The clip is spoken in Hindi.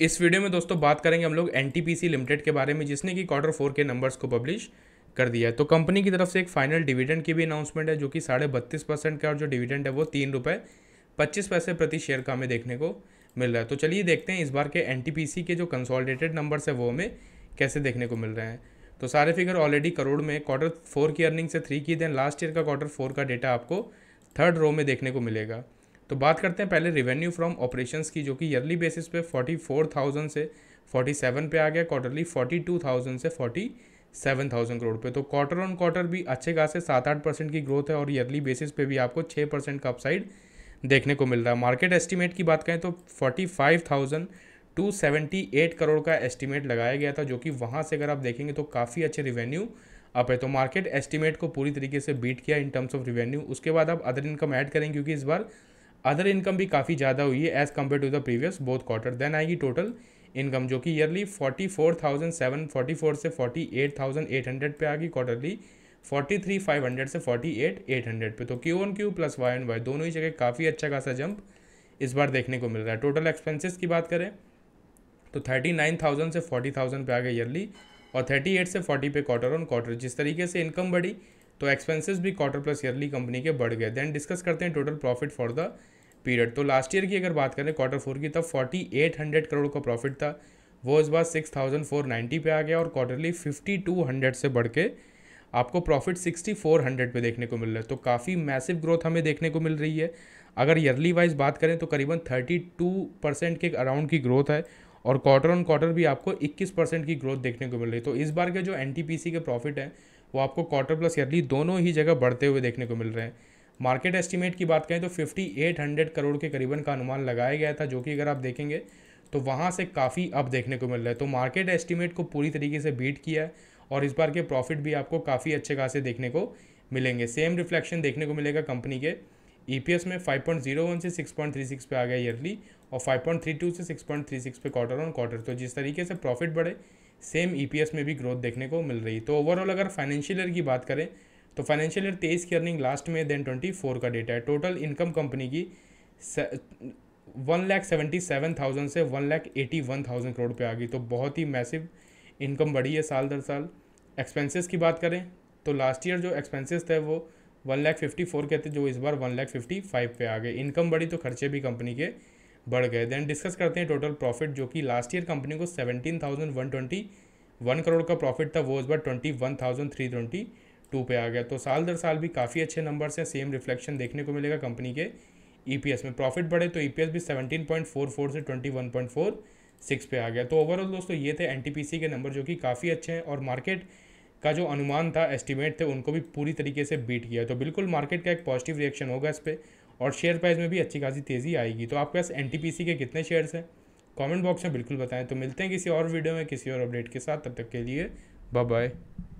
इस वीडियो में दोस्तों बात करेंगे हम लोग एन लिमिटेड के बारे में जिसने कि क्वार्टर फोर के नंबर्स को पब्लिश कर दिया है तो कंपनी की तरफ से एक फाइनल डिविडेंड की भी अनाउंसमेंट है जो कि साढ़े बत्तीस परसेंट का और जो डिविडेंड है वो तीन रुपये पच्चीस पैसे प्रति शेयर का हमें देखने को मिल रहा है तो चलिए देखते हैं इस बार के एन के जो कंसॉलिडेटेड नंबर्स है वो हमें कैसे देखने को मिल रहे हैं तो सारे फिगर ऑलरेडी करोड़ में क्वार्टर फोर की अर्निंग से थ्री की देन लास्ट ईयर का क्वार्टर फोर का डेटा आपको थर्ड रो में देखने को मिलेगा तो बात करते हैं पहले रेवेन्यू फ्रॉम ऑपरेशंस की जो कि ईयरली बेसिस पे 44,000 से 47 पे आ गया क्वार्टरली 42,000 से 47,000 करोड़ पे तो क्वार्टर ऑन क्वार्टर भी अच्छे खासे सात आठ परसेंट की ग्रोथ है और ईयरली बेसिस पे भी आपको छः परसेंट का अपसाइड देखने को मिल रहा है मार्केट एस्टिमेट की बात करें तो एट करोड़ का एस्टिमेट लगाया गया था जो कि वहाँ से अगर आप देखेंगे तो काफ़ी अच्छे रिवेन्यू अप है तो मार्केट एस्टिमेट को पूरी तरीके से बीट किया इन टर्म्स ऑफ रिवेन्यू उसके बाद आप अदर इनकम ऐड करें क्योंकि इस बार अदर इनकम भी काफ़ी ज़्यादा हुई है as compare to the previous both quarter then आएगी टोटल इनकम जो कि yearly forty four thousand seven forty four से forty eight thousand eight hundred पर आ गई quarterly forty three five hundred से फोर्टी एट एट हंड्रेड पे तो Q on Q plus Y N Y दोनों ही जगह काफ़ी अच्छा खासा जंप इस बार देखने को मिल रहा है टोटल एक्सपेंसिस की बात करें तो थर्टी नाइन थाउजेंड से फोर्टी थाउजेंड पर आ गए ईयरली और थर्टी एट से फोर्टी पे क्वार्टर ऑन क्वार्टर जिस तरीके से इनकम बढ़ी तो एक्सपेंसेस भी क्वार्टर प्लस ईयरली कंपनी के बढ़ गए देन डिस्कस करते हैं total profit for the period तो लास्ट ईयर की अगर बात करें क्वार्टर फोर की तब फोर्टी एट हंड्रेड करोड़ का प्रॉफिट था वो इस बार सिक्स थाउजेंड फोर नाइन्टी पे आ गया और क्वार्टरली फिफ्टी टू हंड्रेड से बढ़ के आपको प्रॉफिट सिक्सटी फोर हंड्रेड पे देखने को मिल रहा है तो काफ़ी मैसिव ग्रोथ हमें देखने को मिल रही है अगर ईयरली वाइज बात करें तो करीबन थर्टी टू परसेंट के अराउंड की ग्रोथ है और क्वार्टर ऑन क्वार्टर भी आपको इक्कीस परसेंट की ग्रोथ देखने को मिल रही है तो इस बार के जो एन के प्रॉफिट हैं वो आपको क्वार्टर प्लस ईयरली दोनों ही जगह बढ़ते हुए देखने को मिल रहे हैं मार्केट एस्टिमेट की बात करें तो 5800 करोड़ के करीबन का अनुमान लगाया गया था जो कि अगर आप देखेंगे तो वहाँ से काफ़ी अब देखने को मिल रहा है तो मार्केट एस्टिमेट को पूरी तरीके से बीट किया है और इस बार के प्रॉफिट भी आपको काफ़ी अच्छे खासे देखने को मिलेंगे सेम रिफ्लेक्शन देखने को मिलेगा कंपनी के ई e में 5.01 से 6.36 पे आ गया ईयरली और 5.32 से 6.36 पे क्वार्टर ऑन क्वार्टर तो जिस तरीके से प्रॉफिट बढ़े सेम ई e में भी ग्रोथ देखने को मिल रही तो ओवरऑल अगर फाइनेंशियल ईयर की बात करें तो फाइनेंशियल ईयर तेईस की अर्निंग लास्ट में देन ट्वेंटी फोर का डेटा है टोटल इनकम कंपनी की one lakh seventy seven thousand से one lakh eighty one thousand crore पे आ गई तो बहुत ही मैसिव इनकम बढ़ी है साल दर साल एक्सपेंसेस की बात करें तो लास्ट ईयर जो एक्सपेंसेस थे वो वन लैख फिफ्टी फोर के थे जो इस बार वन लैख फिफ्टी फाइव पे आ गए इनकम बढ़ी तो खर्चे भी कंपनी के बढ़ गए देन डिस्कस करते हैं टोटल प्रॉफिट जो कि लास्ट ईयर कंपनी को seventeen thousand one twenty one crore का प्रॉफिट था वो इस बार twenty one thousand three twenty two पे आ गया तो साल दर साल भी काफ़ी अच्छे नंबर्स से हैं सेम रिफ्लेक्शन देखने को मिलेगा कंपनी के ई e में प्रॉफिट बढ़े तो ई e भी फोर से सिक्स पे आ गया तो ओवरऑल दोस्तों ये थे एन के नंबर जो कि काफ़ी अच्छे हैं और मार्केट का जो अनुमान था एस्टिमेट थे उनको भी पूरी तरीके से बीट किया तो बिल्कुल मार्केट का एक पॉजिटिव रिएक्शन होगा इस पर और शेयर प्राइस में भी अच्छी खासी तेज़ी आएगी तो आपके पास एन के कितने शेयर्स हैं कमेंट बॉक्स में बिल्कुल बताएं तो मिलते हैं किसी और वीडियो में किसी और अपडेट के साथ तब तक के लिए बाय बाय